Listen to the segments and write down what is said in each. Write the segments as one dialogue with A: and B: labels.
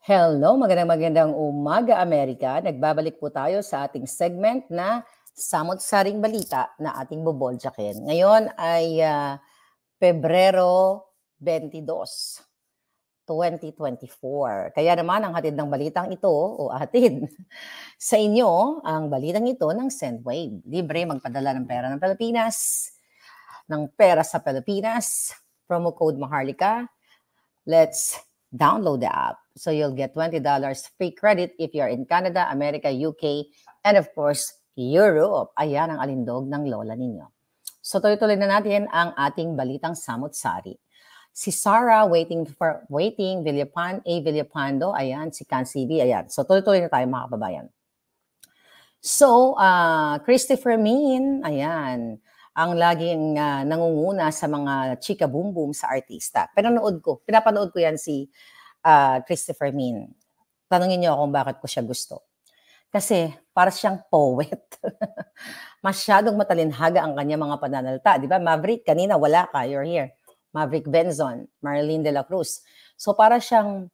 A: Hello, magandang magandang umaga Amerika. Nagbabalik po tayo sa ating segment na samot-saring balita na ating boboljakin. Ngayon ay uh, Pebrero 22, 2024. Kaya naman ang hatid ng balitang ito o hatid sa inyo ang balitang ito ng Sendwave. Libre magpadala ng pera ng Pilipinas, ng pera sa Pilipinas, promo code Maharlika. Let's download the app So you'll get $20 free credit if you're in Canada, America, UK, and of course, Europe. Ayan ang alindog ng lola ninyo. So tuloy-tuloy na natin ang ating balitang samot-sari. Si Sara waiting for waiting Villapan A Villapando, ayan si CanCB, ayan. So tuloy-tuloy na tayo mga kababayan. So, uh, Christopher Min, ayan, ang laging uh, nangunguna sa mga chika boom boom sa artista. Pinanood ko, pinapanood ko yan si uh, Christopher Min. Tanungin niyo ako kung bakit ko siya gusto. Kasi para siyang poet. Masyadong matalinhaga ang kanya mga pananalita. Di ba, Maverick, kanina wala ka, you're here. Maverick Benzon, Marlene De La Cruz. So para siyang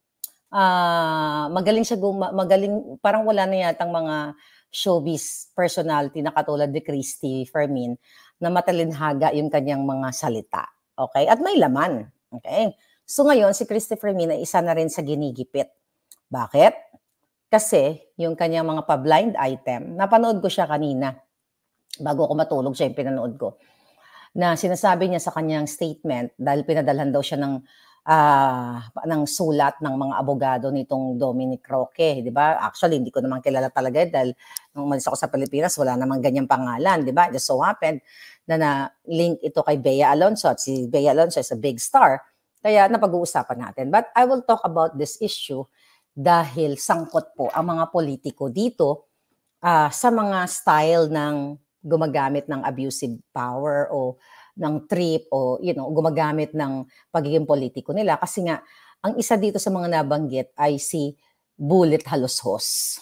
A: uh, magaling siya, guma- magaling, parang wala na yatang mga showbiz personality na katulad ni Christy Fermin na matalinhaga yung kanyang mga salita. Okay? At may laman. Okay? So ngayon, si Christopher Mina isa na rin sa ginigipit. Bakit? Kasi yung kanyang mga pa-blind item, napanood ko siya kanina. Bago ako matulog, siya yung pinanood ko. Na sinasabi niya sa kanyang statement, dahil pinadalhan daw siya ng, uh, ng sulat ng mga abogado nitong Dominic Roque, di ba? Actually, hindi ko naman kilala talaga eh, dahil nung umalis ako sa Pilipinas, wala namang ganyang pangalan, di ba? It Just so happened na na-link ito kay Bea Alonso at si Bea Alonso is a big star kaya napag-uusapan natin. But I will talk about this issue dahil sangkot po ang mga politiko dito uh, sa mga style ng gumagamit ng abusive power o ng trip o you know gumagamit ng pagiging politiko nila kasi nga ang isa dito sa mga nabanggit ay si Bullet Haloshos.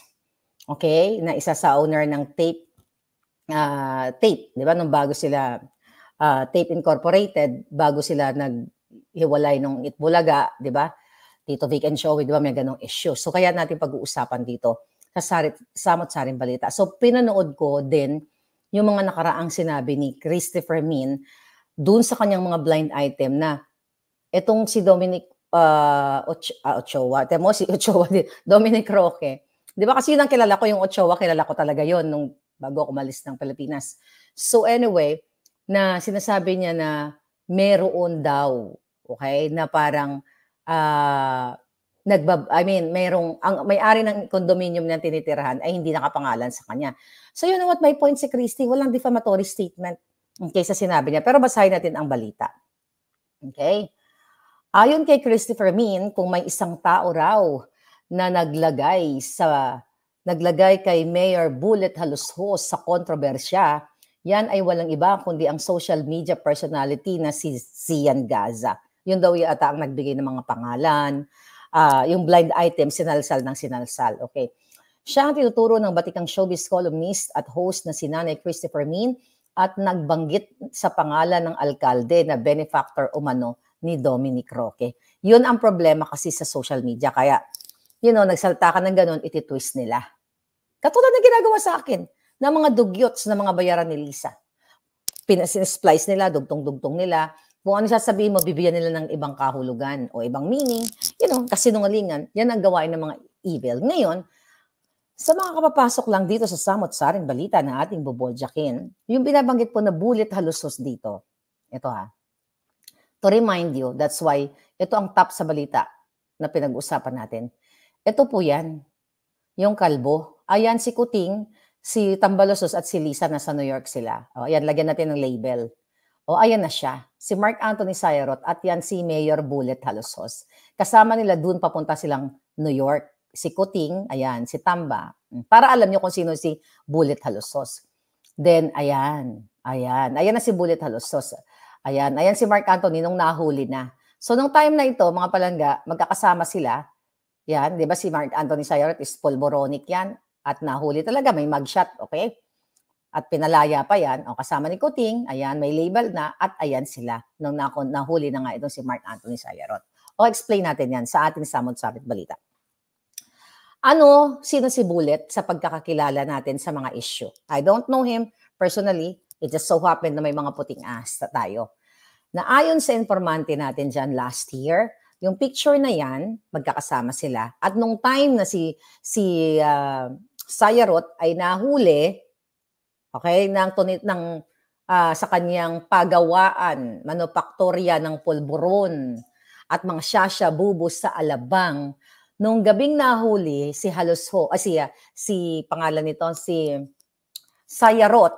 A: Okay, na isa sa owner ng Tape uh, Tape, 'di ba? Nung bago sila uh, Tape Incorporated, bago sila nag hiwalay nung Itbulaga, di ba? Tito Vic and Showy, di ba? May ganong issue. So kaya natin pag-uusapan dito sa sarit, samot saring balita. So pinanood ko din yung mga nakaraang sinabi ni Christopher Min doon sa kanyang mga blind item na etong si Dominic uh, Ocho, uh, Ochoa, temo si Ochoa din, Dominic Roque. Di ba kasi yun ang kilala ko, yung Ochoa, kilala ko talaga yon nung bago ako kumalis ng Pilipinas. So anyway, na sinasabi niya na meron daw okay? Na parang uh, nagbab I mean, merong ang may-ari ng condominium na tinitirahan ay hindi nakapangalan sa kanya. So you know what my point si Christy, walang defamatory statement okay, hmm, sa sinabi niya. Pero basahin natin ang balita. Okay? Ayon kay Christopher Min, kung may isang tao raw na naglagay sa naglagay kay Mayor Bullet Halushos sa kontrobersya, yan ay walang iba kundi ang social media personality na si Zian Gaza. Yun daw yata ang nagbigay ng mga pangalan. Uh, yung blind item, sinalsal ng sinalsal. Okay. Siya ang tinuturo ng batikang showbiz columnist at host na si Nanay Christopher Min at nagbanggit sa pangalan ng alkalde na benefactor umano ni Dominic Roque. Yun ang problema kasi sa social media. Kaya, you know, nagsalta ka ng ganun, ititwist nila. Katulad ng ginagawa sa akin ng mga dugyots ng mga bayaran ni Lisa. Pinasplice nila, dugtong-dugtong nila kung ano sasabihin mo, bibigyan nila ng ibang kahulugan o ibang meaning, you know, kasinungalingan, yan ang gawain ng mga evil. Ngayon, sa mga kapapasok lang dito sa samot saring balita na ating buboljakin, yung binabanggit po na bullet halusos dito. Ito ha. To remind you, that's why ito ang top sa balita na pinag-usapan natin. Ito po yan, yung kalbo. Ayan si Kuting, si Tambalosos at si Lisa na sa New York sila. O, ayan, lagyan natin ng label o ayan na siya, si Mark Anthony Sayarot at yan si Mayor Bullet Halosos. Kasama nila doon papunta silang New York. Si Kuting, ayan, si Tamba. Para alam niyo kung sino si Bullet Halosos. Then, ayan, ayan. Ayan na si Bullet Halosos. Ayan, ayan si Mark Anthony nung nahuli na. So, nung time na ito, mga palangga, magkakasama sila. Yan, di ba si Mark Anthony Sayarot is polboronic yan. At nahuli talaga, may mugshot, okay? at pinalaya pa yan, o kasama ni Kuting, ayan, may label na, at ayan sila, nung nahuli na nga itong si Mark Anthony Sayarot. O explain natin yan sa ating Samot Sabit Balita. Ano, sino si Bullet sa pagkakakilala natin sa mga issue? I don't know him personally. It just so happened na may mga puting asta tayo. Na ayon sa informante natin dyan last year, yung picture na yan, magkakasama sila. At nung time na si, si uh, Sayarot ay nahuli, Okay, ng tunit ng uh, ah, sa kanyang pagawaan, manufaktorya ng pulburon at mga sasya bubos sa Alabang. Nung gabing nahuli si Halosho, ah, si, ah, si pangalan nito si Sayarot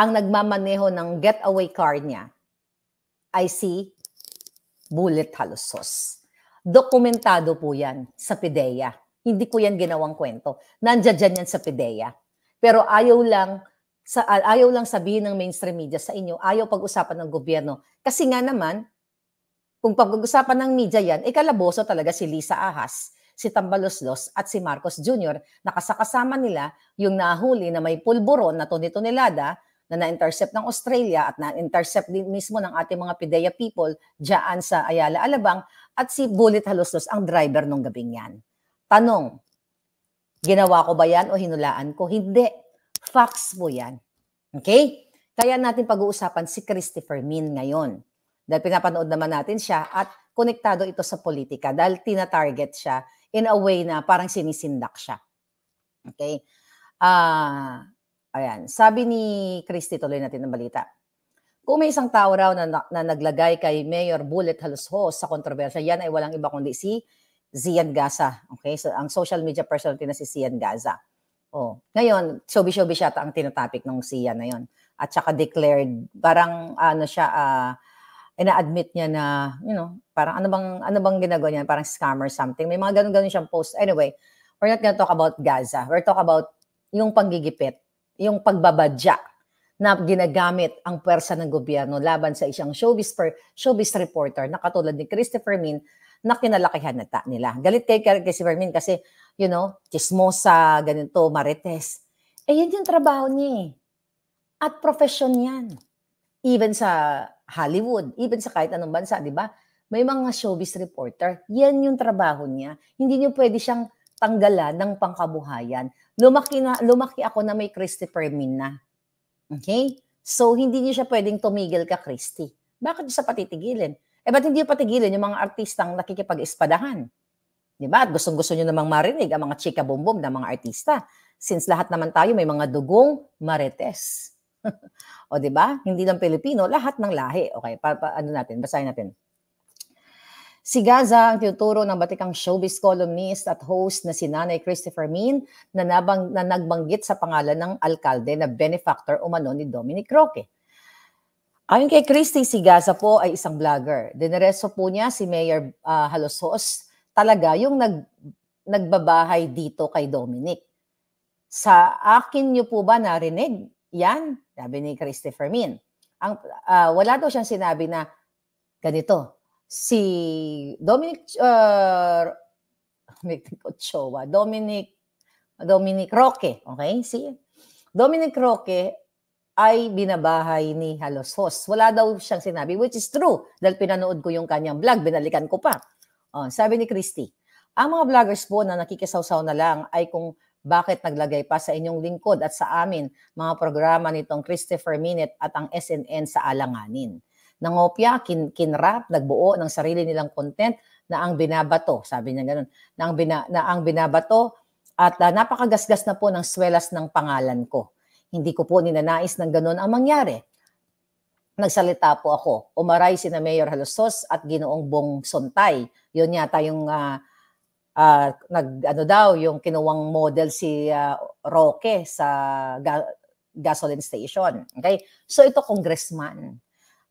A: ang nagmamaneho ng getaway car niya ay si Bullet Halosos. Dokumentado po yan sa PIDEA. Hindi ko yan ginawang kwento. Nandiyan dyan yan sa PIDEA. Pero ayaw lang sa ah, ayaw lang sabihin ng mainstream media sa inyo, ayaw pag-usapan ng gobyerno. Kasi nga naman, kung pag-usapan ng media yan, ikalaboso eh, talaga si Lisa Ahas, si Tambaloslos at si Marcos Jr. Nakasakasama nila yung nahuli na may pulburon na tonitonelada na na-intercept ng Australia at na-intercept din mismo ng ating mga PIDEA people diyan sa Ayala Alabang at si Bullet Haloslos ang driver nung gabing yan. Tanong, Ginawa ko ba yan o hinulaan ko? Hindi. Facts po yan. Okay? Kaya natin pag-uusapan si Christopher Min ngayon. Dahil pinapanood naman natin siya at konektado ito sa politika dahil tina-target siya in a way na parang sinisindak siya. Okay? Ah, uh, ayan. Sabi ni Christy, tuloy natin ang balita. Kung may isang tao raw na, na, na naglagay kay Mayor Bullet Halushos sa kontrobersya, yan ay walang iba kundi si Ziad Gaza. Okay? So, ang social media personality na si Ziad Gaza. Oh. Ngayon, showbiz-showbiz siya ang tinatopic ng Sia na yon. At saka declared, parang ano siya, uh, ina-admit niya na, you know, parang ano bang, ano bang ginagawa niya, parang scammer something. May mga ganun-ganun siyang post. Anyway, we're not gonna talk about Gaza. We're talk about yung panggigipit, yung pagbabadya na ginagamit ang pwersa ng gobyerno laban sa isang showbiz, per, showbiz reporter na katulad ni Christopher Min na kinalakihan nata nila. Galit kay, kay si Fermin kasi, you know, chismosa, ganito, marites. Eh, yun yung trabaho niya eh. At profession yan. Even sa Hollywood, even sa kahit anong bansa, di ba? May mga showbiz reporter. Yan yung trabaho niya. Hindi niyo pwede siyang tanggalan ng pangkabuhayan. Lumaki, na, lumaki ako na may Christopher Min na. Okay? So, hindi niyo siya pwedeng tumigil ka, Christy. Bakit siya patitigilin? Eh ba't hindi patigilan yung mga artistang nakikipag-espadahan? Di ba? At gustong-gusto nyo namang marinig ang mga chika bumbum ng mga artista. Since lahat naman tayo may mga dugong marites. o di ba? Hindi lang Pilipino, lahat ng lahi. Okay, pa, pa, ano natin, basahin natin. Si Gaza ang tinuturo ng batikang showbiz columnist at host na si Nanay Christopher Min na, nabang, na nagbanggit sa pangalan ng alkalde na benefactor umano ni Dominic Roque. Ayon kay Christy Sigasa po ay isang vlogger. Dinereso po niya si Mayor uh, ah, Halosos talaga yung nag, nagbabahay dito kay Dominic. Sa akin niyo po ba narinig yan? Sabi ni Christopher Min. Ang, uh, wala daw siyang sinabi na ganito. Si Dominic uh, Ochoa, Dominic Dominic Roque, okay? Si Dominic Roque ay binabahay ni Halos Host. Wala daw siyang sinabi, which is true. Dahil pinanood ko yung kanyang vlog, binalikan ko pa. Oh, sabi ni Christy, ang mga vloggers po na nakikisawsaw na lang ay kung bakit naglagay pa sa inyong lingkod at sa amin mga programa nitong Christopher Minute at ang SNN sa alanganin. Nangopya, kin kinrap, nagbuo ng sarili nilang content na ang binabato, sabi niya ganun, na ang, bina, na ang binabato at uh, napakagasgas na po ng swelas ng pangalan ko. Hindi ko po ninanais ng ganun ang mangyari. Nagsalita po ako. Umaray si na Mayor Halosos at Ginoong Bong Sontay. Yun yata yung uh, uh, nag ano daw yung kinuwang model si uh, Roque sa ga- gasoline station. Okay? So ito congressman,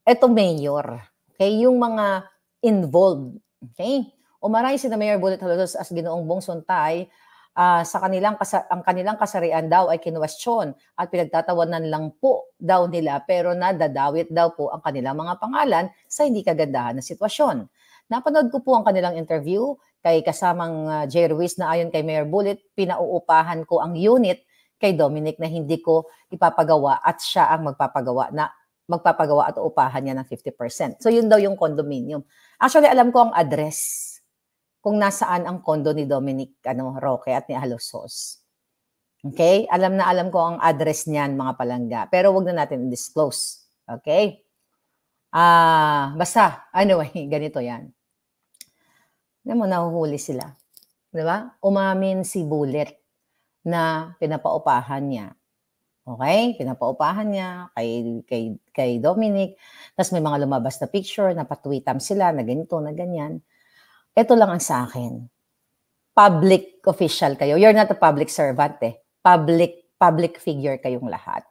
A: ito mayor. Okay, yung mga involved. Okay? Umaray si na Mayor Bullet Halosos at Ginoong Bong Sontay uh, sa kanilang kasa- ang kanilang kasarian daw ay kinwestiyon at pinagtatawanan lang po daw nila pero nadadawit daw po ang kanilang mga pangalan sa hindi kagandahan na sitwasyon. Napanood ko po ang kanilang interview kay kasamang uh, J. Ruiz na ayon kay Mayor Bullet, pinauupahan ko ang unit kay Dominic na hindi ko ipapagawa at siya ang magpapagawa na magpapagawa at uupahan niya ng 50%. So yun daw yung condominium. Actually, alam ko ang address kung nasaan ang kondo ni Dominic ano, Roque at ni Alosos. Okay? Alam na alam ko ang address niyan, mga palangga. Pero wag na natin disclose. Okay? Ah, uh, basta, anyway, ganito yan. Alam mo, nahuhuli sila. Di ba? Umamin si Bullet na pinapaupahan niya. Okay? Pinapaupahan niya kay, kay, kay Dominic. Tapos may mga lumabas na picture, napatweetam sila na ganito, na ganyan ito lang ang sa akin. Public official kayo. You're not a public servant eh. Public, public figure kayong lahat.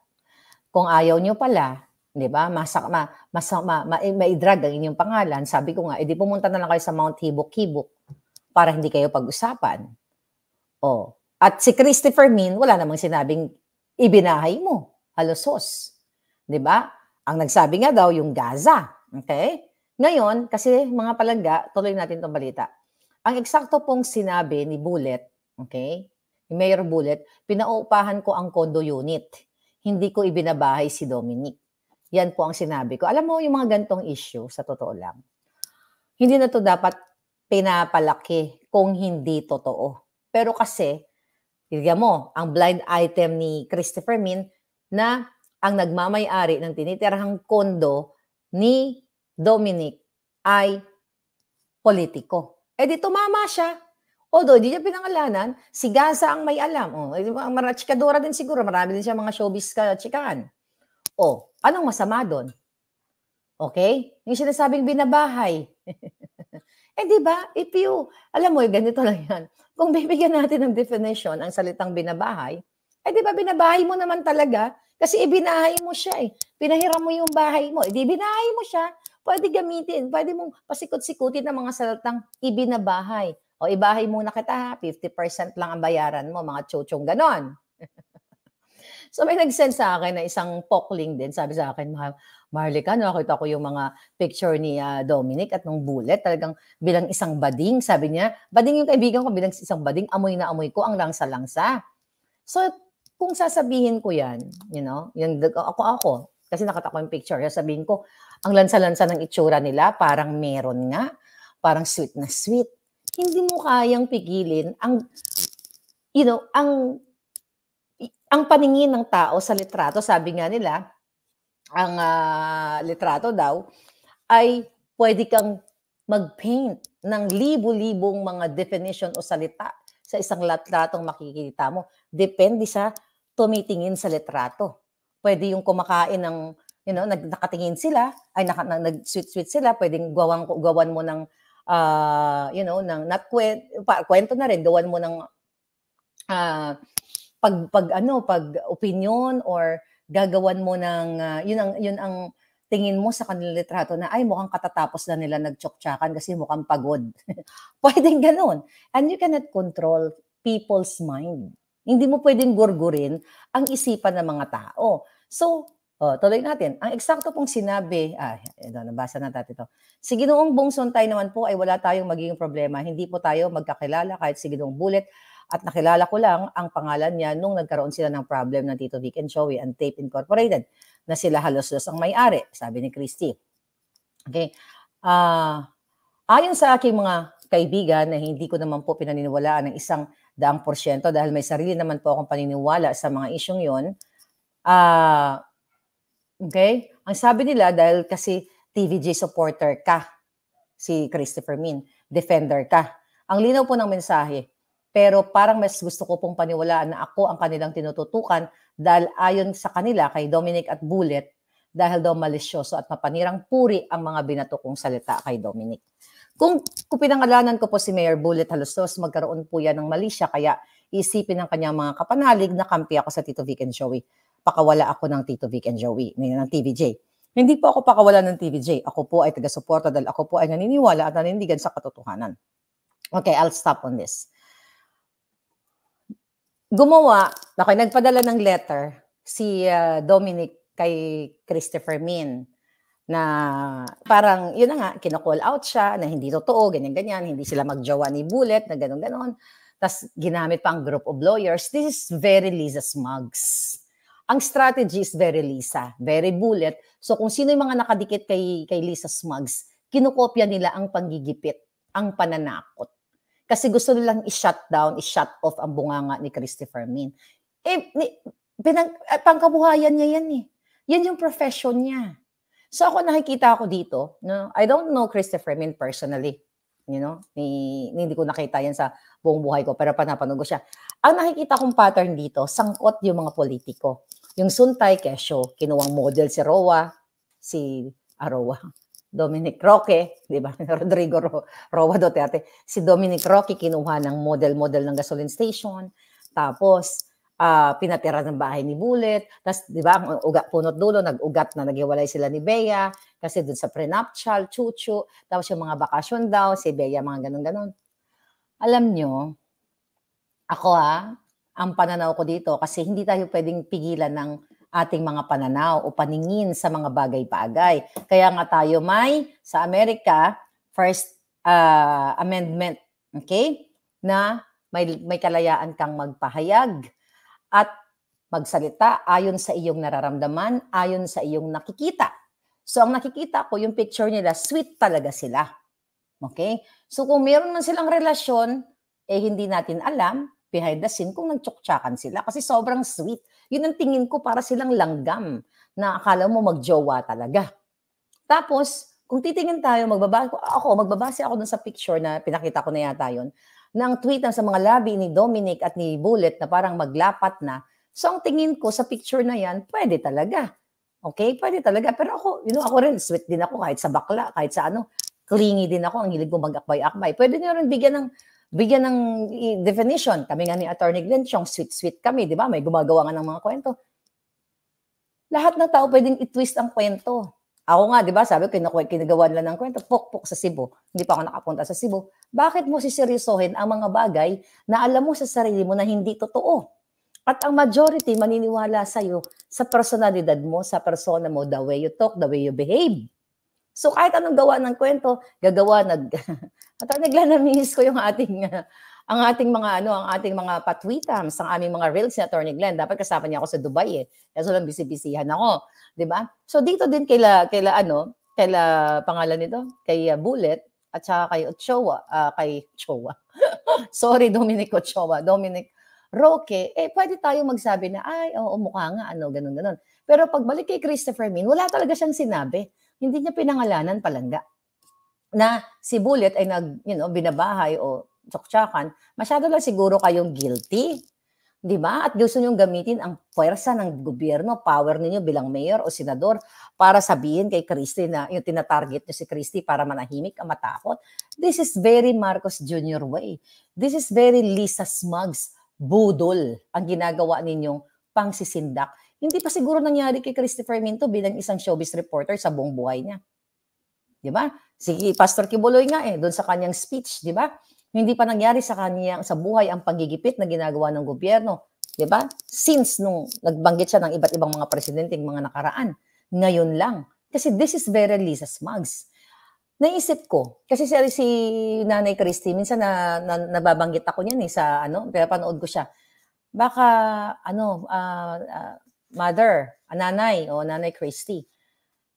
A: Kung ayaw nyo pala, di ba, masak, ma, masak, ma, ma, eh, ma-drag ang inyong pangalan, sabi ko nga, edi eh, pumunta na lang kayo sa Mount Hibok-Hibok para hindi kayo pag-usapan. Oh. At si Christopher Min, wala namang sinabing ibinahay mo. Halos sos. Di ba? Ang nagsabi nga daw, yung Gaza. Okay? Ngayon, kasi mga palangga, tuloy natin itong balita. Ang eksakto pong sinabi ni Bullet, okay, ni Mayor Bullet, pinaupahan ko ang condo unit. Hindi ko ibinabahay si Dominic. Yan po ang sinabi ko. Alam mo, yung mga gantong issue, sa totoo lang, hindi na to dapat pinapalaki kung hindi totoo. Pero kasi, tignan mo, ang blind item ni Christopher Min na ang nagmamayari ng tinitirahang kondo ni Dominic ay politiko. Eh di tumama siya. Although, hindi niya pinangalanan, si Gaza ang may alam. O, ang mga chikadora din siguro, marami din siya mga showbiz ka chikan. O, oh, anong masama doon? Okay? Yung sinasabing binabahay. eh, di ba? If you, alam mo, eh, ganito lang yan. Kung bibigyan natin ng definition ang salitang binabahay, eh, di ba, binabahay mo naman talaga kasi ibinahay mo siya eh. Pinahiram mo yung bahay mo. Eh, di binahay mo siya pwede gamitin. Pwede mong pasikot-sikutin ng mga salatang ibinabahay. O ibahay muna kita ha, 50% lang ang bayaran mo, mga chochong ganon. so may nag-send sa akin na isang pokling din. Sabi sa akin, Mar Marlica, nakita ko yung mga picture ni uh, Dominic at nung bullet. Talagang bilang isang bading, sabi niya. Bading yung kaibigan ko, bilang isang bading, amoy na amoy ko, ang langsa-langsa. So kung sasabihin ko yan, you know, yung, ako ako, kasi nakita ko yung picture, sabihin ko, ang lansa-lansa ng itsura nila, parang meron nga, parang sweet na sweet. Hindi mo kayang pigilin ang, you know, ang, ang paningin ng tao sa litrato, sabi nga nila, ang uh, litrato daw, ay pwede kang mag-paint ng libo-libong mga definition o salita sa isang litratong makikita mo. Depende sa tumitingin sa litrato. Pwede yung kumakain ng you know, nag, nakatingin sila, ay naka, na, nag-sweet-sweet sila, pwedeng gawan, gawan mo ng, uh, you know, ng, not kwent, pa, kwento na rin, gawan mo ng, uh, pag, pag, ano, pag opinion or gagawan mo ng, uh, yun ang, yun ang, tingin mo sa kanilang litrato na ay mukhang katatapos na nila nagtsoktsakan kasi mukhang pagod. pwedeng ganun. And you cannot control people's mind. Hindi mo pwedeng gurgurin ang isipan ng mga tao. So, o, oh, tuloy natin. Ang eksakto pong sinabi, ah, ito, nabasa na natin ito. Si Ginoong Bongson tayo naman po ay wala tayong magiging problema. Hindi po tayo magkakilala kahit si Ginoong Bullet at nakilala ko lang ang pangalan niya nung nagkaroon sila ng problem ng Tito Vic and Joey and Tape Incorporated na sila halos-halos ang may-ari, sabi ni Christie. Okay. Uh, ayon sa aking mga kaibigan na hindi ko naman po pinaniniwalaan ng isang daang porsyento dahil may sarili naman po akong paniniwala sa mga isyong yon, ah, uh, Okay? Ang sabi nila, dahil kasi TVJ supporter ka, si Christopher Min, defender ka. Ang linaw po ng mensahe, pero parang mas gusto ko pong paniwalaan na ako ang kanilang tinututukan dahil ayon sa kanila kay Dominic at Bullet, dahil daw malisyoso at mapanirang puri ang mga binatukong salita kay Dominic. Kung, kung pinangalanan ko po si Mayor Bullet halos magkaroon po yan ng malisya kaya isipin ng kanyang mga kapanalig na kampi ako sa Tito Vic and Joey pakawala ako ng Tito Vic and Joey, ng TVJ. Hindi po ako pakawala ng TVJ. Ako po ay taga-suporta dahil ako po ay naniniwala at nanindigan sa katotohanan. Okay, I'll stop on this. Gumawa, okay, nagpadala ng letter si uh, Dominic kay Christopher Min na parang, yun na nga, kinocall out siya na hindi totoo, ganyan-ganyan, hindi sila magjawa ni Bullet, na gano'n-gano'n. Tapos ginamit pa ang group of lawyers. This is very Lisa Smugs. Ang strategy is very Lisa, very bullet. So kung sino yung mga nakadikit kay, kay Lisa Smugs, kinukopya nila ang panggigipit, ang pananakot. Kasi gusto nilang i-shut down, i-shut off ang bunganga ni Christopher Min. Eh, ni, pinag, eh, pangkabuhayan niya yan eh. Yan yung profession niya. So ako nakikita ako dito, no? I don't know Christopher Min personally. You know, ni, ni, hindi ko nakita yan sa buong buhay ko, pero panapanood ko siya. Ang nakikita kong pattern dito, sangkot yung mga politiko. Yung Suntay Kesho, kinuwang model si Roa, si Aroa, ah, Dominic Roque, di ba? Rodrigo Ro Roa Duterte. Si Dominic Roque kinuha ng model-model ng gasoline station. Tapos, uh, pinatira ng bahay ni Bullet. Tapos, di ba, ang uga, punot dulo, nag-ugat na naghiwalay sila ni Bea kasi dun sa prenuptial, chuchu. Tapos yung mga bakasyon daw, si Bea, mga ganun-ganun. Alam nyo, ako ha, ang pananaw ko dito kasi hindi tayo pwedeng pigilan ng ating mga pananaw o paningin sa mga bagay-bagay. Kaya nga tayo may sa Amerika First uh, Amendment, okay? Na may may kalayaan kang magpahayag at magsalita ayon sa iyong nararamdaman, ayon sa iyong nakikita. So ang nakikita ko, yung picture nila, sweet talaga sila. Okay? So kung meron man silang relasyon, eh hindi natin alam behind the scene kung nagtsuktsakan sila kasi sobrang sweet. Yun ang tingin ko para silang langgam na akala mo magjowa talaga. Tapos, kung titingin tayo, magbabase ako, magbabase ako dun sa picture na pinakita ko na yata yun ng tweet na sa mga labi ni Dominic at ni Bullet na parang maglapat na. So ang tingin ko sa picture na yan, pwede talaga. Okay, pwede talaga. Pero ako, you know, ako rin, sweet din ako kahit sa bakla, kahit sa ano, clingy din ako, ang hilig ko mag-akbay-akbay. Pwede niyo rin bigyan ng bigyan ng definition. Kami nga ni Attorney Glenn Chong, sweet-sweet kami, di ba? May gumagawa nga ng mga kwento. Lahat ng tao pwedeng i-twist ang kwento. Ako nga, di ba, sabi ko, kinagawan lang ng kwento, pokpok sa Cebu. Hindi pa ako nakapunta sa Cebu. Bakit mo siseryosohin ang mga bagay na alam mo sa sarili mo na hindi totoo? At ang majority maniniwala sa'yo sa personalidad mo, sa persona mo, the way you talk, the way you behave. So kahit anong gawa ng kwento, gagawa, nag, at naglalamis ko yung ating ang ating mga ano, ang ating mga patwitams, ang aming mga reels ni Attorney Glenn, dapat kasama niya ako sa Dubai eh. Kasi lang bisibisihan ako, 'di ba? So dito din kaila kaila ano, kaila pangalan nito, kay uh, Bullet at saka kay Ochoa, uh, kay Ochoa. Sorry Dominic Ochoa, Dominic Roque, eh pwede tayo magsabi na ay oo mukha nga ano ganun ganun. Pero pagbalik kay Christopher Min, wala talaga siyang sinabi. Hindi niya pinangalanan palangga na si Bullet ay nag, you know, binabahay o tsoktsakan, masyado lang siguro kayong guilty. 'Di ba? At gusto niyong gamitin ang puwersa ng gobyerno, power ninyo bilang mayor o senador para sabihin kay Christie na yung tinatarget niyo si Christie para manahimik ang matakot. This is very Marcos Jr. way. This is very Lisa Smugs budol ang ginagawa ninyong pangsisindak. Hindi pa siguro nangyari kay Christopher Minto bilang isang showbiz reporter sa buong buhay niya. 'Di ba? Si Pastor Kibuloy nga eh doon sa kanyang speech, 'di ba? Hindi pa nangyari sa kanya, sa buhay, ang panggigipit na ginagawa ng gobyerno. Di ba? Since nung nagbanggit siya ng iba't ibang mga presidente, mga nakaraan. Ngayon lang. Kasi this is very Lisa Smugs. Naisip ko, kasi si, si Nanay Christy, minsan na, na, nababanggit ako niyan eh, sa ano, pero panood ko siya. Baka, ano, uh, uh, mother, ah, nanay, o Nanay Christy,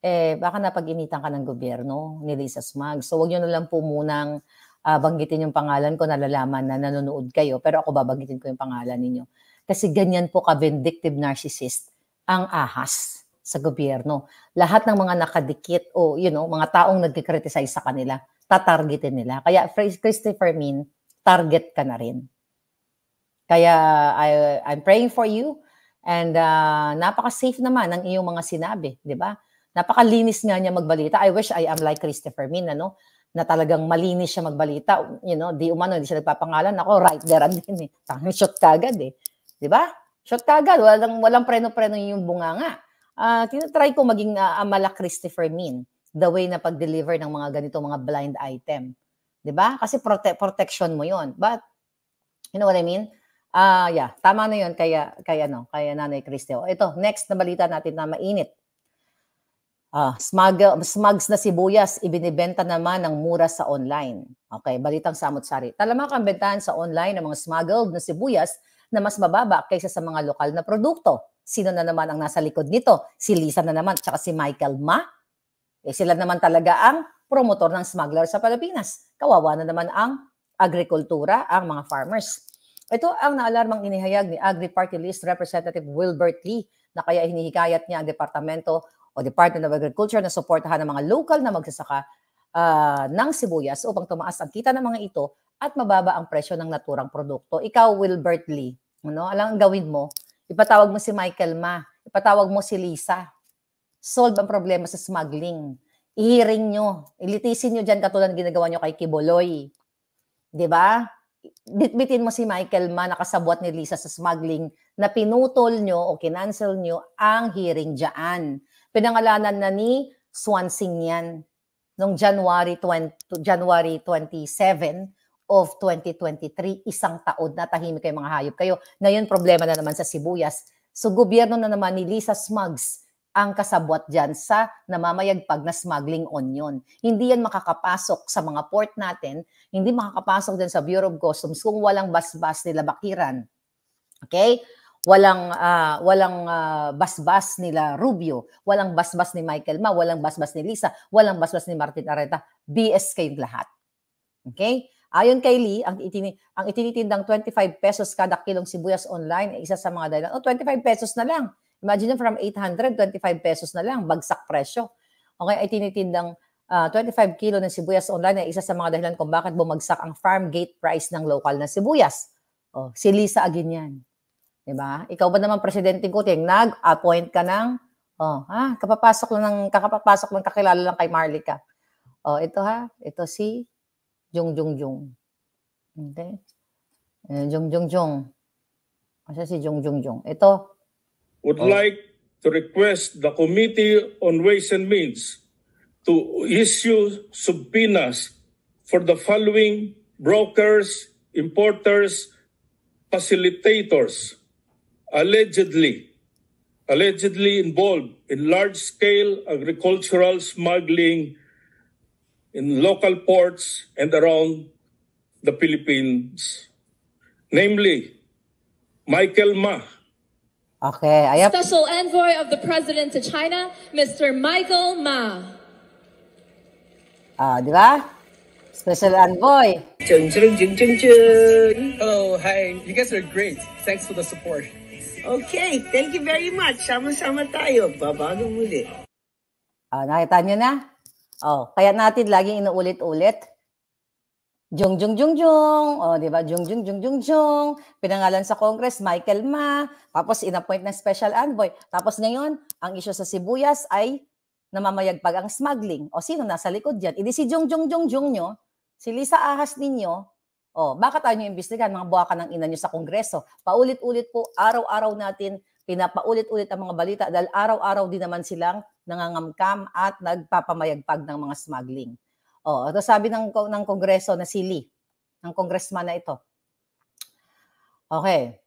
A: eh, baka napag-initan ka ng gobyerno ni Lisa Smug. So, wag nyo na lang po munang uh, banggitin yung pangalan ko, nalalaman na nanonood kayo, pero ako babanggitin ko yung pangalan ninyo. Kasi ganyan po ka-vindictive narcissist ang ahas sa gobyerno. Lahat ng mga nakadikit o you know, mga taong nagkikriticize sa kanila, tatargetin nila. Kaya Christopher Min, target ka na rin. Kaya I, I'm praying for you and uh, napaka-safe naman ang iyong mga sinabi, di ba? Napakalinis nga niya magbalita. I wish I am like Christopher Min, ano? na talagang malinis siya magbalita. You know, di umano, hindi siya nagpapangalan. Ako, right there and din eh. Tangin shot kagad eh. Di ba? Shot kagad. Walang, walang preno-preno yung bunganga. Uh, ah, tinatry ko maging uh, ah, amala Christopher Min the way na pag-deliver ng mga ganito mga blind item. Di ba? Kasi prote- protection mo yon But, you know what I mean? Ah, uh, yeah, tama na 'yon kaya kaya no, kaya Nanay Cristeo. Oh, ito, next na balita natin na mainit. Ah, smug, smugs na sibuyas, ibinibenta naman ng mura sa online. Okay, balitang samot-sari. Talamak ang bentahan sa online ng mga smuggled na sibuyas na mas mababa kaysa sa mga lokal na produkto. Sino na naman ang nasa likod nito? Si Lisa na naman, tsaka si Michael Ma. Eh, sila naman talaga ang promotor ng smuggler sa Pilipinas. Kawawa na naman ang agrikultura, ang mga farmers. Ito ang naalarmang inihayag ni Agri-Party List Representative Wilbert Lee na kaya hinihikayat niya ang Departamento o Department of Agriculture na suportahan ng mga local na magsasaka uh, ng sibuyas upang tumaas ang kita ng mga ito at mababa ang presyo ng naturang produkto. Ikaw, Wilbert Lee, ano, alam ano ang gawin mo? Ipatawag mo si Michael Ma, ipatawag mo si Lisa. Solve ang problema sa smuggling. Ihiring nyo, ilitisin nyo dyan katulad ng ginagawa nyo kay Kiboloy. ba? Diba? Bitbitin mo si Michael Ma, na kasabwat ni Lisa sa smuggling, na pinutol nyo o kinancel nyo ang hearing dyan Pinangalanan na ni Swansinian noong January 20, January 27 of 2023, isang taon na tahimik kayo mga hayop kayo. Ngayon, problema na naman sa sibuyas. So, gobyerno na naman ni Lisa Smugs ang kasabwat dyan sa namamayagpag na smuggling onion. Hindi yan makakapasok sa mga port natin, hindi makakapasok din sa Bureau of Customs kung walang basbas nila bakiran. Okay? walang uh, walang uh, basbas nila Rubio, walang basbas ni Michael Ma, walang basbas ni Lisa, walang basbas ni Martin Areta. BS kayong lahat. Okay? Ayon kay Lee, ang, itini, ang itinitindang 25 pesos kada kilong sibuyas online ay isa sa mga dahilan. oh, 25 pesos na lang. Imagine from 800, 25 pesos na lang. Bagsak presyo. Okay, ay tinitindang uh, ah, 25 kilo ng sibuyas online ay isa sa mga dahilan kung bakit bumagsak ang farm gate price ng local na sibuyas. Oh, si Lisa agin 'Di ba? Ikaw ba naman presidente ko, ting nag-appoint ka ng oh, ha, kapapasok lang ng kakapapasok lang kakilala lang kay Marlica. Oh, ito ha, ito si Jung Jung Jung. Okay? Eh, Jung Jung Jung. Kasi si Jung Jung Jung. Ito. Would oh. like to request the Committee on Ways and Means to issue subpoenas for the following brokers, importers, facilitators allegedly allegedly involved in large scale agricultural smuggling in local ports and around the Philippines. Namely, Michael Ma. Okay, I have... Special Envoy of the President to China, Mr. Michael Ma. Ah, di ba? Special Envoy. Hello, hi. You guys are great. Thanks for the support. Okay, thank you very much. Sama-sama tayo. Babago muli. Ah, nakita niyo na? Oh, kaya natin laging inuulit-ulit. Jung Jung Jung Jung. Oh, 'di ba? Jung Jung Jung Jung Jung. Pinangalan sa Congress Michael Ma, tapos inappoint na special envoy. Tapos ngayon, ang isyu sa sibuyas ay namamayagpag ang smuggling. O sino nasa likod diyan? Idi si Jung Jung Jung Jung nyo, si Lisa Ahas ninyo, Oh, bakit tayo nyo imbestigan? Mga buwaka ng ina nyo sa Kongreso. Paulit-ulit po, araw-araw natin pinapaulit-ulit ang mga balita dahil araw-araw din naman silang nangangamkam at nagpapamayagpag ng mga smuggling. Oh, ito sabi ng ng Kongreso na si Lee, ng congressman na ito. Okay.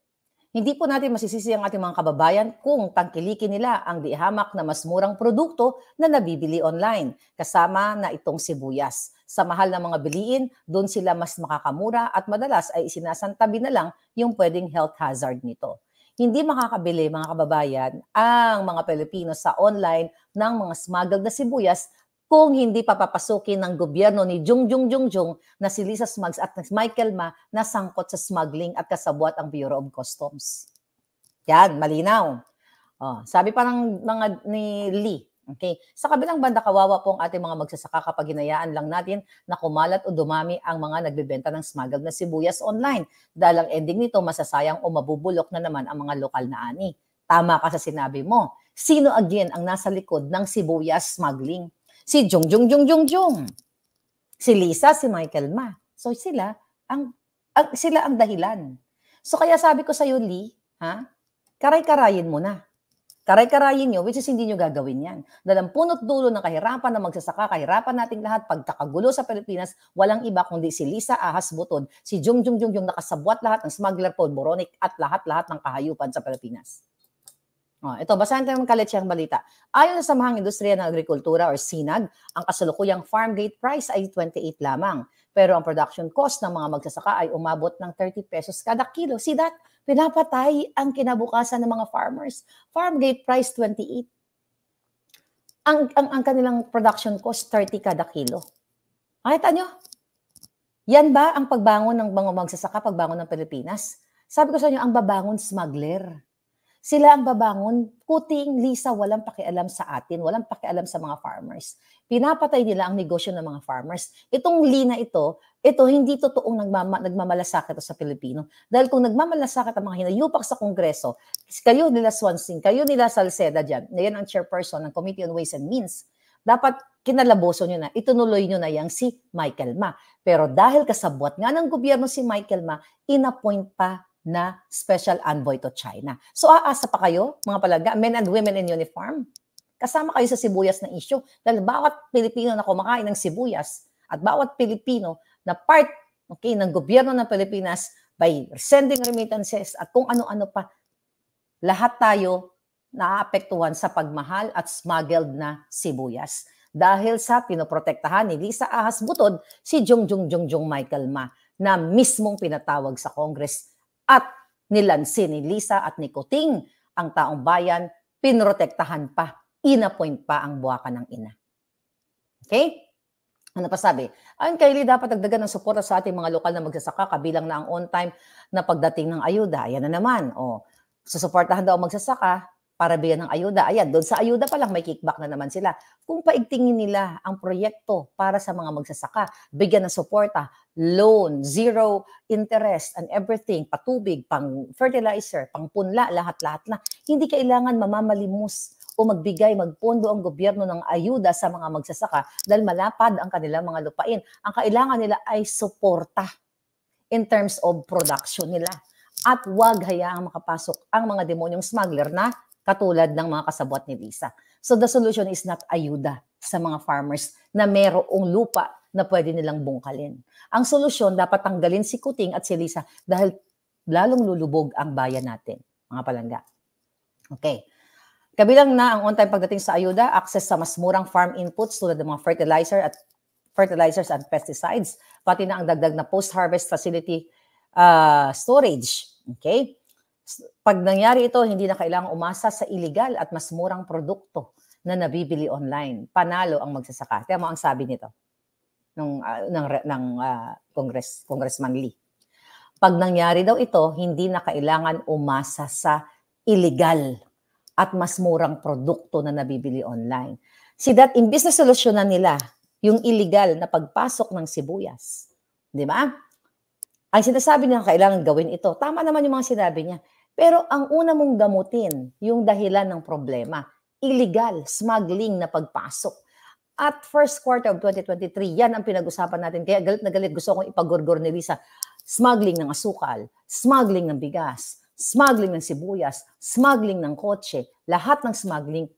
A: Hindi po natin masisisi ang ating mga kababayan kung tangkilikin nila ang dihamak na mas murang produkto na nabibili online, kasama na itong sibuyas. Sa mahal na mga biliin, doon sila mas makakamura at madalas ay isinasantabi na lang yung pwedeng health hazard nito. Hindi makakabili mga kababayan ang mga Pilipino sa online ng mga smuggled na sibuyas kung hindi papapasukin ng gobyerno ni Jung Jung Jung Jung na si Lisa Smugs at Michael Ma na sangkot sa smuggling at kasabwat ang Bureau of Customs. Yan, malinaw. Oh, sabi pa ng mga ni Lee, Okay. Sa kabilang banda, kawawa po ang ating mga magsasaka kapag hinayaan lang natin na kumalat o dumami ang mga nagbebenta ng smuggled na sibuyas online dahil ang ending nito masasayang o mabubulok na naman ang mga lokal na ani. Tama ka sa sinabi mo. Sino again ang nasa likod ng sibuyas smuggling? Si Jung Jung Jung Jung Jung. Si Lisa, si Michael Ma. So sila ang, ang sila ang dahilan. So kaya sabi ko sa iyo, Lee, ha? Karay-karayin mo na. Karay-karayin nyo, which is hindi nyo gagawin yan. Dalam punot dulo ng kahirapan na magsasaka, kahirapan nating lahat, pagkakagulo sa Pilipinas, walang iba kundi si Lisa Ahas Butod, si Jung Jung Jung Jung nakasabwat lahat ng smuggler phone, Boronic, at lahat-lahat ng kahayupan sa Pilipinas. Oh, ito, basahin tayo ng kaletsiyang balita. Ayon sa Samahang Industriya ng Agrikultura or SINAG, ang kasalukuyang farm gate price ay 28 lamang. Pero ang production cost ng mga magsasaka ay umabot ng 30 pesos kada kilo. See that? Pinapatay ang kinabukasan ng mga farmers. Farm gate price 28. Ang, ang, ang kanilang production cost 30 kada kilo. Makita nyo? Yan ba ang pagbangon ng mga magsasaka, pagbangon ng Pilipinas? Sabi ko sa inyo, ang babangon smuggler sila ang babangon, kuting lisa walang pakialam sa atin, walang pakialam sa mga farmers. Pinapatay nila ang negosyo ng mga farmers. Itong lina ito, ito hindi totoong nagmama, nagmamalasakit sa Pilipino. Dahil kung nagmamalasakit ang mga hinayupak sa Kongreso, kayo nila Swansing, kayo nila Salceda dyan, na yan ang chairperson ng Committee on Ways and Means, dapat kinalaboso nyo na, itunuloy nyo na yang si Michael Ma. Pero dahil kasabwat nga ng gobyerno si Michael Ma, inappoint pa na special envoy to China. So aasa pa kayo, mga palaga, men and women in uniform. Kasama kayo sa sibuyas na issue. Dahil bawat Pilipino na kumakain ng sibuyas at bawat Pilipino na part okay, ng gobyerno ng Pilipinas by sending remittances at kung ano-ano pa, lahat tayo naaapektuhan sa pagmahal at smuggled na sibuyas. Dahil sa pinoprotektahan ni Lisa Ahas Butod si Jong Jong Jong Jong Michael Ma na mismong pinatawag sa Congress at nilansin ni Lisa at ni Kuting ang taong bayan, pinrotektahan pa, inapoint pa ang buwaka ng ina. Okay? Ano pa sabi? Ang kaili dapat dagdagan ng suporta sa ating mga lokal na magsasaka kabilang na ang on-time na pagdating ng ayuda. Yan na naman. O, oh, susuportahan daw ang magsasaka para bigyan ng ayuda. Ayan, doon sa ayuda pa lang may kickback na naman sila. Kung paigtingin nila ang proyekto para sa mga magsasaka, bigyan ng suporta, loan, zero interest and everything, patubig, pang fertilizer, pang punla, lahat-lahat na. Hindi kailangan mamamalimos o magbigay, magpondo ang gobyerno ng ayuda sa mga magsasaka dahil malapad ang kanilang mga lupain. Ang kailangan nila ay suporta in terms of production nila. At huwag hayaang makapasok ang mga demonyong smuggler na katulad ng mga kasabwat ni Lisa. So the solution is not ayuda sa mga farmers na merong lupa na pwede nilang bungkalin. Ang solusyon, dapat tanggalin si Kuting at si Lisa dahil lalong lulubog ang bayan natin, mga palangga. Okay. Kabilang na ang on-time pagdating sa ayuda, access sa mas murang farm inputs tulad ng mga fertilizer at fertilizers and pesticides, pati na ang dagdag na post-harvest facility uh, storage. Okay? Pag nangyari ito, hindi na kailangang umasa sa illegal at mas murang produkto na nabibili online. Panalo ang magsasaka. Tiyan mo ang sabi nito ah, ng uh, ng ng uh, ah, Congress Congressman Lee. Pag nangyari daw ito, hindi na kailangan umasa sa illegal at mas murang produkto na nabibili online. Si that imbis na solusyonan nila yung illegal na pagpasok ng sibuyas, di ba? Ang sinasabi niya kailangan gawin ito. Tama naman yung mga sinabi niya. Pero ang una mong gamutin, yung dahilan ng problema, illegal, smuggling na pagpasok. At first quarter of 2023, yan ang pinag-usapan natin. Kaya galit na galit, gusto kong ipagorgor ni Lisa. Smuggling ng asukal, smuggling ng bigas, smuggling ng sibuyas, smuggling ng kotse. Lahat ng smuggling,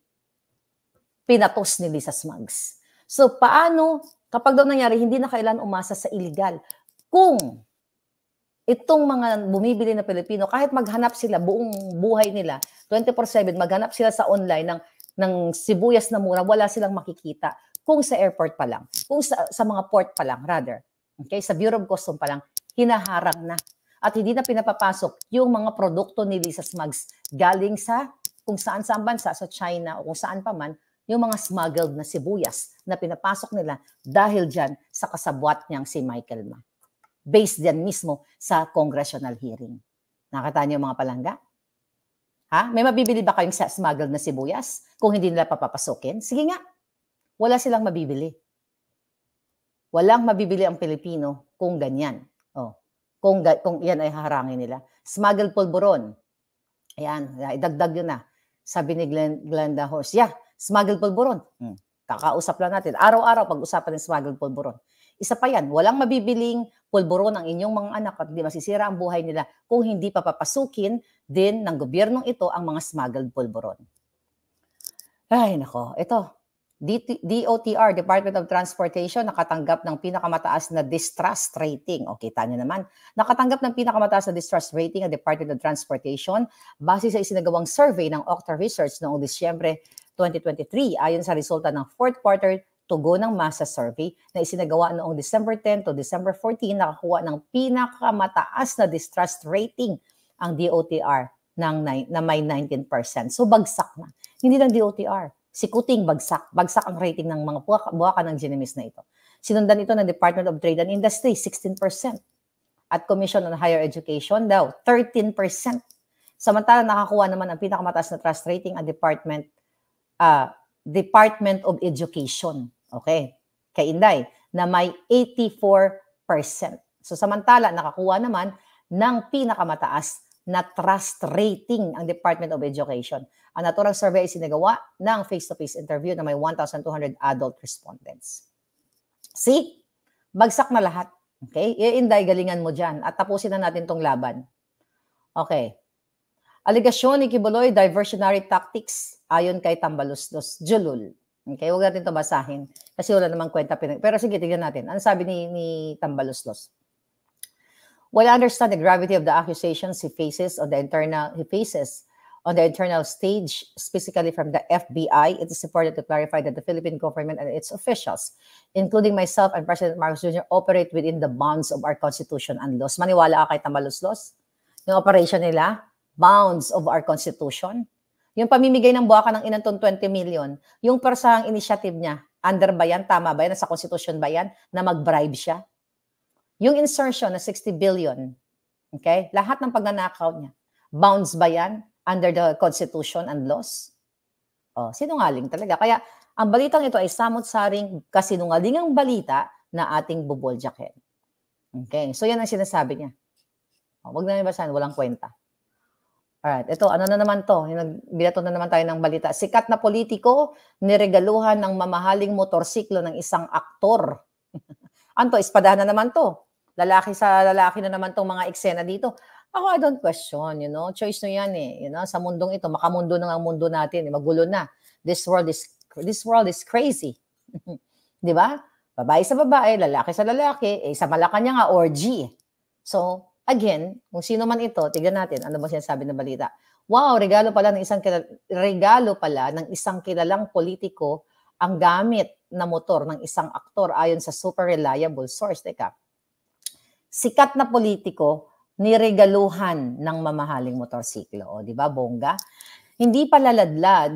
A: pinatos ni Lisa Smugs. So paano, kapag daw nangyari, hindi na kailan umasa sa illegal. Kung itong mga bumibili na Pilipino, kahit maghanap sila buong buhay nila, 24-7, maghanap sila sa online ng, ng sibuyas na mura, wala silang makikita. Kung sa airport pa lang, kung sa, sa mga port pa lang, rather, okay, sa Bureau of Custom pa lang, hinaharang na. At hindi na pinapapasok yung mga produkto ni Lisa Smugs galing sa kung saan saan bansa, sa China o kung saan pa man, yung mga smuggled na sibuyas na pinapasok nila dahil dyan sa kasabwat niyang si Michael Ma based din mismo sa congressional hearing. Nakita niyo mga palangga? Ha? May mabibili ba kayong sa smuggled na sibuyas kung hindi nila papapasukin? Sige nga. Wala silang mabibili. Walang mabibili ang Pilipino kung ganyan. Oh. Kung, kung yan ay harangin nila. Smuggled polvoron. Ayan, idagdag yun na. Sabi ni Glenn, Glenda Horse, yeah, smuggled polvoron. Hmm. Kakausap lang natin. Araw-araw pag-usapan ng smuggled polvoron. Isa pa yan, walang mabibiling, pulburon ng inyong mga anak at di masisira ang buhay nila kung hindi papapasukin din ng gobyernong ito ang mga smuggled pulburon. Ay nako, ito. DOTR, Department of Transportation, nakatanggap ng pinakamataas na distrust rating. O, kita niyo naman. Nakatanggap ng pinakamataas na distrust rating ang Department of Transportation base sa isinagawang survey ng Octa Research noong Disyembre 2023 ayon sa resulta ng fourth quarter tugon ng masa survey na isinagawa noong December 10 to December 14 nakakuha ng pinakamataas na distrust rating ang DOTR ng na may 19%. So bagsak na. Hindi lang DOTR, sikuting bagsak. Bagsak ang rating ng mga buwakan ng Genemis na ito. Sinundan ito ng Department of Trade and Industry, 16%. At Commission on Higher Education daw, 13%. Samantala, nakakuha naman ang pinakamataas na trust rating ang Department uh, Department of Education Okay, kay Inday, na may 84%. So samantala, nakakuha naman ng pinakamataas na trust rating ang Department of Education. Ang naturang survey ay sinagawa ng face-to-face interview na may 1,200 adult respondents. See? Bagsak na lahat. Okay? Iinday, e, galingan mo dyan. At tapusin na natin tong laban. Okay. Aligasyon ni Kibuloy, diversionary tactics ayon kay Tambalusdos Julul. Okay, huwag natin ito basahin kasi wala namang kwenta. Pinag- Pero sige, tignan natin. Ano sabi ni, ni Tambaloslos? While I understand the gravity of the accusations he faces on the internal he faces on the internal stage, specifically from the FBI, it is important to clarify that the Philippine government and its officials, including myself and President Marcos Jr., operate within the bounds of our constitution and laws. Maniwala ka kay Tambaloslos? Yung operation nila, bounds of our constitution? Yung pamimigay ng buwaka ng inantong 20 million, yung persahang initiative niya, under ba yan? Tama ba yan? Nasa konstitusyon ba yan? Na mag-bribe siya? Yung insertion na 60 billion, okay? Lahat ng pagnanakaw niya, bounds ba yan? Under the constitution and laws? Oh, sinungaling talaga. Kaya ang balitang ito ay samot-saring ang balita na ating buboljakin. Okay, so yan ang sinasabi niya. Oh, wag na basahin, walang kwenta. Alright, ito, ano na naman to? Binato na naman tayo ng balita. Sikat na politiko, niregaluhan ng mamahaling motorsiklo ng isang aktor. Anto, espada na naman to. Lalaki sa lalaki na naman tong mga eksena dito. Ako, I don't question, you know. Choice no yan eh. You know, sa mundong ito, makamundo na ang mundo natin. Eh. Magulo na. This world is, this world is crazy. Di ba? Babae sa babae, lalaki sa lalaki. Eh, sa Malacanang nga, orgy. So, again, kung sino man ito, tignan natin, ano ba sinasabi ng balita. Wow, regalo pala ng isang kilala, regalo pala ng isang kilalang politiko ang gamit na motor ng isang aktor ayon sa super reliable source. Teka, sikat na politiko niregaluhan ng mamahaling motorsiklo. O, di ba, bongga? Hindi palaladlad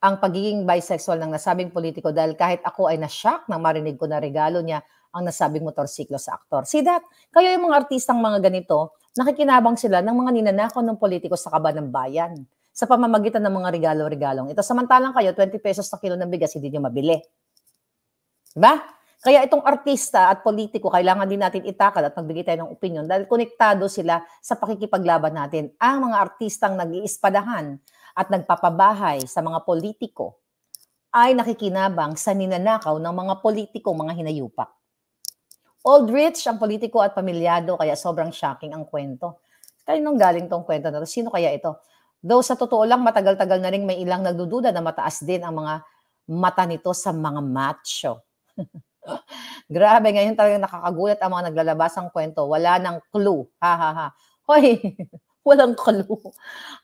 A: ang pagiging bisexual ng nasabing politiko dahil kahit ako ay na-shock nang marinig ko na regalo niya ang nasabing motorsiklo sa aktor. See that? Kayo yung mga artistang mga ganito, nakikinabang sila ng mga ninanakaw ng politiko sa kaba ng bayan sa pamamagitan ng mga regalo-regalong ito. Samantalang kayo, 20 pesos na kilo ng bigas, hindi nyo mabili. Diba? Kaya itong artista at politiko, kailangan din natin itakal at magbigay tayo ng opinion dahil konektado sila sa pakikipaglaban natin. Ang mga artistang nag-iispadahan at nagpapabahay sa mga politiko ay nakikinabang sa ninanakaw ng mga politiko, mga hinayupak. Old rich ang politiko at pamilyado kaya sobrang shocking ang kwento. Kaya nung galing tong kwento na to, sino kaya ito? Though sa totoo lang, matagal-tagal na rin may ilang nagdududa na mataas din ang mga mata nito sa mga macho. Grabe, ngayon talaga nakakagulat ang mga naglalabas ng kwento. Wala nang clue. Ha, ha, ha. Hoy, walang clue.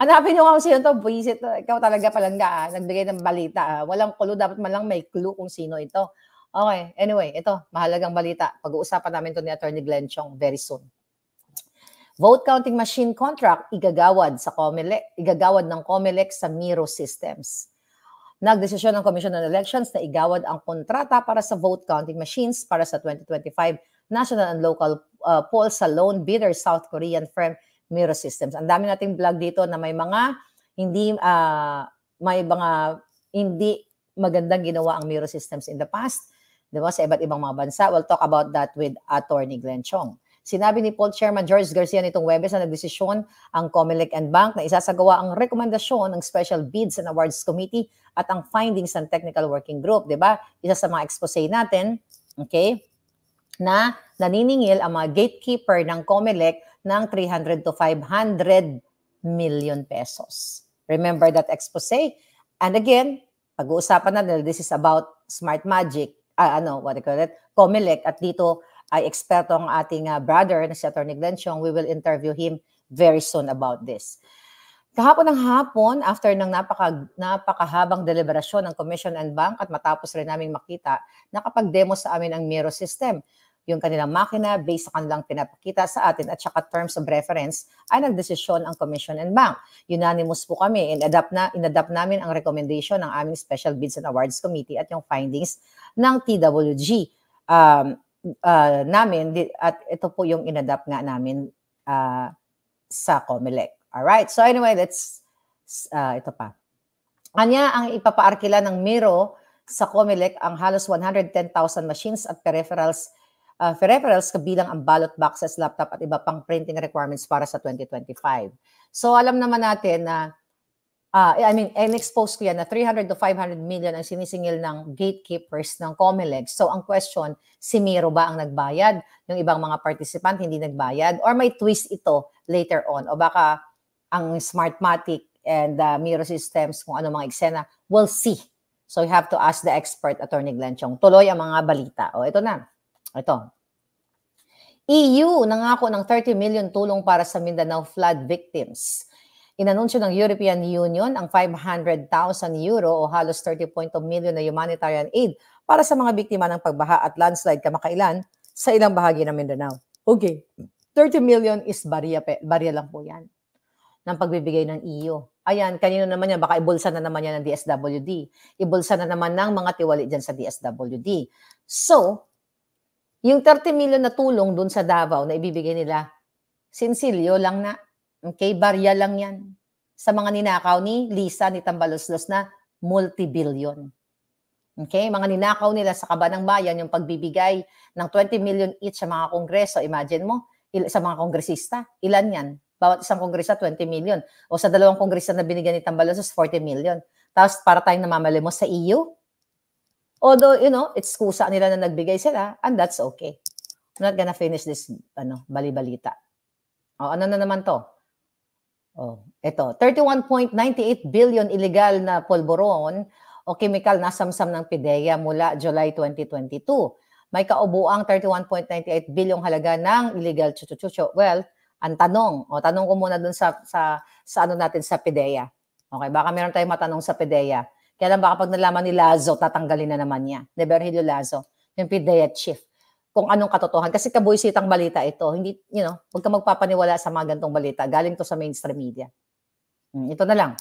A: Hanapin nyo kung sino to, buisit. Ikaw talaga palangga, ah. nagbigay ng balita. Ah. Walang clue, dapat malang may clue kung sino ito. Okay, anyway, ito, mahalagang balita. Pag-uusapan namin to ni Attorney Glenn Chong very soon. Vote counting machine contract igagawad sa COMELEC, igagawad ng COMELEC sa Miro Systems. Nagdesisyon ng Commission on Elections na igawad ang kontrata para sa vote counting machines para sa 2025 national and local uh, poll sa lone bidder South Korean firm Miro Systems. Ang dami nating vlog dito na may mga hindi uh, may mga hindi magandang ginawa ang Miro Systems in the past di ba, sa iba't ibang mga bansa. We'll talk about that with Attorney Glenn Chong. Sinabi ni Paul Chairman George Garcia nitong Webes na nagdesisyon ang Comelec and Bank na isasagawa ang rekomendasyon ng Special Bids and Awards Committee at ang findings ng Technical Working Group, 'di ba? Isa sa mga expose natin, okay? Na naniningil ang mga gatekeeper ng Comelec ng 300 to 500 million pesos. Remember that expose? And again, pag-uusapan natin, this is about smart magic uh, ano, what do you call it, COMELEC. At dito ay eksperto ang ating uh, brother na si Atty. Glenn Chong. We will interview him very soon about this. Kahapon ng hapon, after ng napaka, napakahabang deliberasyon ng Commission and Bank at matapos rin naming makita, nakapag-demo sa amin ang Miro system. Yung kanilang makina based sa kanilang pinapakita sa atin at saka terms of reference ay nagdesisyon ang Commission and Bank. Unanimous po kami in adapt na inadapt namin ang recommendation ng aming Special Bids and Awards Committee at yung findings ng TWG. Um, uh, namin at ito po yung inadapt nga namin uh, sa COMELEC. All right. So anyway, let's uh, ito pa. Kanya ang ipapaarkila ng Miro sa COMELEC ang halos 110,000 machines at peripherals uh, ah, referrals kabilang ang ballot boxes, laptop at iba pang printing requirements para sa 2025. So alam naman natin na uh, I mean, in-expose ko yan na 300 to 500 million ang sinisingil ng gatekeepers ng COMELEC. So ang question, si Miro ba ang nagbayad? Yung ibang mga participant hindi nagbayad? Or may twist ito later on? O baka ang Smartmatic and uh, Miro Systems, kung ano mga eksena, we'll see. So you have to ask the expert, Attorney Glenn Chong. Tuloy ang mga balita. O, ito na. Ito. EU nangako ng 30 million tulong para sa Mindanao flood victims. Inanunsyo ng European Union ang 500,000 euro o halos 30.2 million na humanitarian aid para sa mga biktima ng pagbaha at landslide kamakailan sa ilang bahagi ng Mindanao. Okay, 30 million is barya, pe, barya lang po yan ng pagbibigay ng EU. Ayan, kanino naman yan? Baka ibulsa na naman yan ng DSWD. Ibulsa na naman ng mga tiwali dyan sa DSWD. So, yung 30 million na tulong doon sa Davao na ibibigay nila, sinsilyo lang na. Okay, barya lang yan. Sa mga ninakaw ni Lisa, ni Tambaloslos na multi-billion. Okay, mga ninakaw nila sa kaba ng bayan yung pagbibigay ng 20 million each sa mga kongreso. Imagine mo, sa mga kongresista, ilan yan? Bawat isang kongresa, 20 million. O sa dalawang kongresa na binigyan ni Tambaloslos, 40 million. Tapos para tayong namamalimos sa EU, Although, you know, it's kusa nila na nagbigay sila and that's okay. I'm not gonna finish this ano, bali-balita. O, oh, ano na naman to? Oh, ito, 31.98 billion illegal na polboron o chemical na samsam ng PIDEA mula July 2022. May kaubuang 31.98 billion halaga ng illegal chuchuchucho. Well, ang tanong, o oh, tanong ko muna dun sa, sa, sa ano natin sa PIDEA. Okay, baka meron tayong matanong sa PIDEA. Kaya lang baka pag nalaman ni Lazo, tatanggalin na naman niya. De Berhilio Lazo, yung PDEA chief. Kung anong katotohan. Kasi kabuisitang balita ito. Hindi, you know, huwag ka magpapaniwala sa mga gantong balita. Galing to sa mainstream media. Hmm, ito na lang.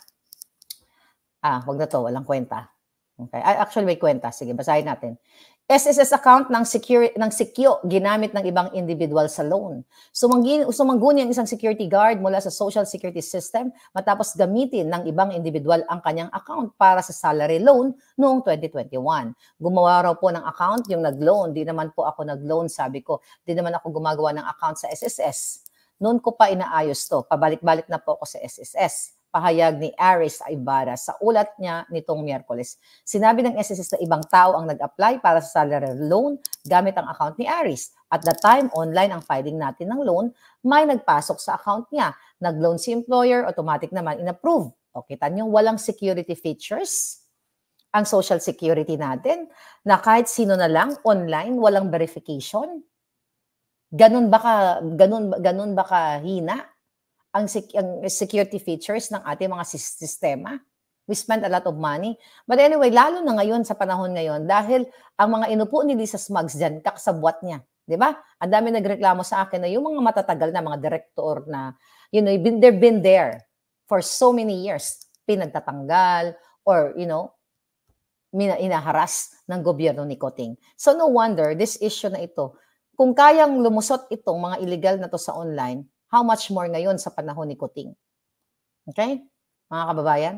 A: Ah, wag na to. Walang kwenta. Okay. Actually, may kwenta. Sige, basahin natin. SSS account ng security ng secure ginamit ng ibang individual sa loan. Sumanggin sumanggun ang isang security guard mula sa Social Security System matapos gamitin ng ibang individual ang kanyang account para sa salary loan noong 2021. Gumawa raw po ng account yung nag-loan. Di naman po ako nag-loan, sabi ko. Di naman ako gumagawa ng account sa SSS. Noon ko pa inaayos to. Pabalik-balik na po ako sa SSS pahayag ni Aris Ibarra sa ulat niya nitong Miyerkules. Sinabi ng SSS na ibang tao ang nag-apply para sa salary loan gamit ang account ni Aris. At the time, online ang filing natin ng loan, may nagpasok sa account niya. Nag-loan si employer, automatic naman in-approve. O, kita niyo, walang security features ang social security natin na kahit sino na lang online, walang verification. Ganun ba ka, ganun, ganun ba ka hina ang, sec- ang security features ng ating mga sistema. We spend a lot of money. But anyway, lalo na ngayon sa panahon ngayon dahil ang mga inupo ni Lisa Smugs dyan, kakasabwat niya. 'di ba? Ang dami nagreklamo sa akin na yung mga matatagal na mga director na you know, been, they've been there for so many years, pinagtatanggal or you know, mina inaharas ng gobyerno ni Koting. So no wonder this issue na ito, kung kayang lumusot itong mga illegal na to sa online, How much more ngayon sa panahon ni Kuting? Okay? Mga kababayan?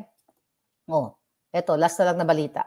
A: Oh, eto, last na lang na balita.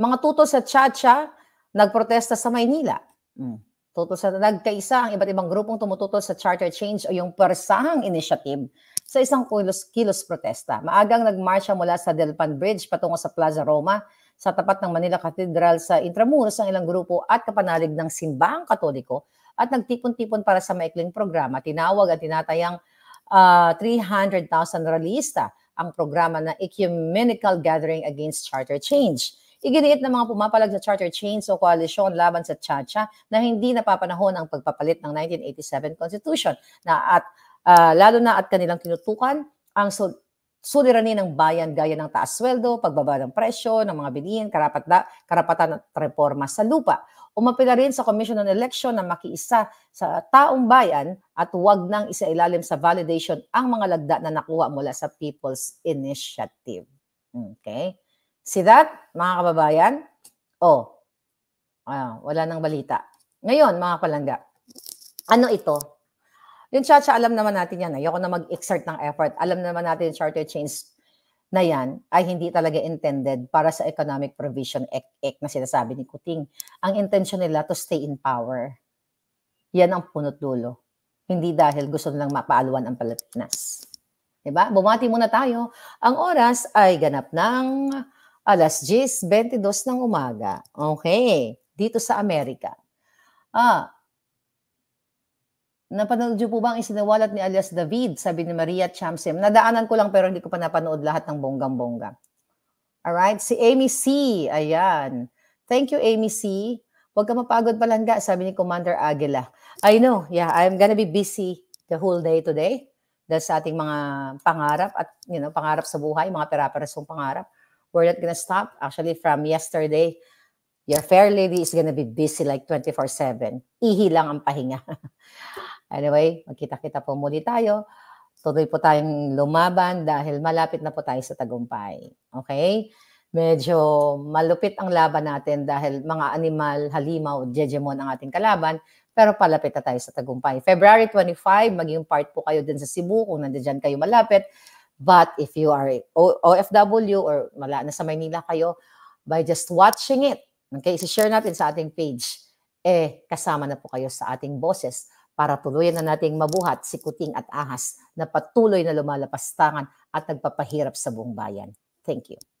A: Mga tuto sa Chacha nagprotesta sa Maynila. Mm. Tuto sa nagkaisa ang iba't ibang grupong tumututol sa charter change o yung persahang initiative sa isang kilos, kilos protesta. Maagang nagmarsya mula sa Delpan Bridge patungo sa Plaza Roma sa tapat ng Manila Cathedral sa Intramuros ang ilang grupo at kapanalig ng simbahang katoliko at nagtipon-tipon para sa maikling programa. Tinawag at tinatayang uh, 300,000 realista ang programa na Ecumenical Gathering Against Charter Change. Iginiit ng mga pumapalag sa charter change o koalisyon laban sa Chacha na hindi napapanahon ang pagpapalit ng 1987 Constitution na at uh, lalo na at kanilang tinutukan ang sul suliranin ng bayan gaya ng taas sweldo, pagbaba ng presyo ng mga bilihin, karapat da, karapatan at reforma sa lupa. Umapila rin sa Commission on Election na makiisa sa taong bayan at huwag nang isailalim sa validation ang mga lagda na nakuha mula sa People's Initiative. Okay? See that, mga kababayan? Oh, ah, wala nang balita. Ngayon, mga palangga, ano ito? Yung chacha, alam naman natin yan. Ayoko na mag-exert ng effort. Alam naman natin yung charter change na yan ay hindi talaga intended para sa Economic Provision Act, na sinasabi ni Kuting. Ang intention nila to stay in power. Yan ang punot dulo. Hindi dahil gusto nilang mapaaluan ang Pilipinas. Diba? Bumati muna tayo. Ang oras ay ganap ng alas 10.22 ng umaga. Okay. Dito sa Amerika. Ah, Napanood niyo po ba ang isinawalat ni alias David? Sabi ni Maria Chamsim. Nadaanan ko lang pero hindi ko pa napanood lahat ng bonggang-bongga. Alright, si Amy C. Ayan. Thank you, Amy C. Huwag ka mapagod palangga, sabi ni Commander Aguila. I know, yeah, I'm gonna be busy the whole day today. Dahil sa ating mga pangarap at, you know, pangarap sa buhay, mga peraperasong pangarap. We're not gonna stop. Actually, from yesterday, your fair lady is gonna be busy like 24-7. Ihi lang ang pahinga. Anyway, magkita-kita po muli tayo. Tuloy po tayong lumaban dahil malapit na po tayo sa tagumpay. Okay? Medyo malupit ang laban natin dahil mga animal, halimaw, jejemon ang ating kalaban pero palapit na tayo sa tagumpay. February 25, maging part po kayo din sa Cebu kung nandiyan kayo malapit. But if you are OFW or wala na sa Maynila kayo, by just watching it, okay, isi-share natin sa ating page, eh, kasama na po kayo sa ating bosses para tuluyan na nating mabuhat si Kuting at Ahas na patuloy na lumalapastangan at nagpapahirap sa buong bayan. Thank you.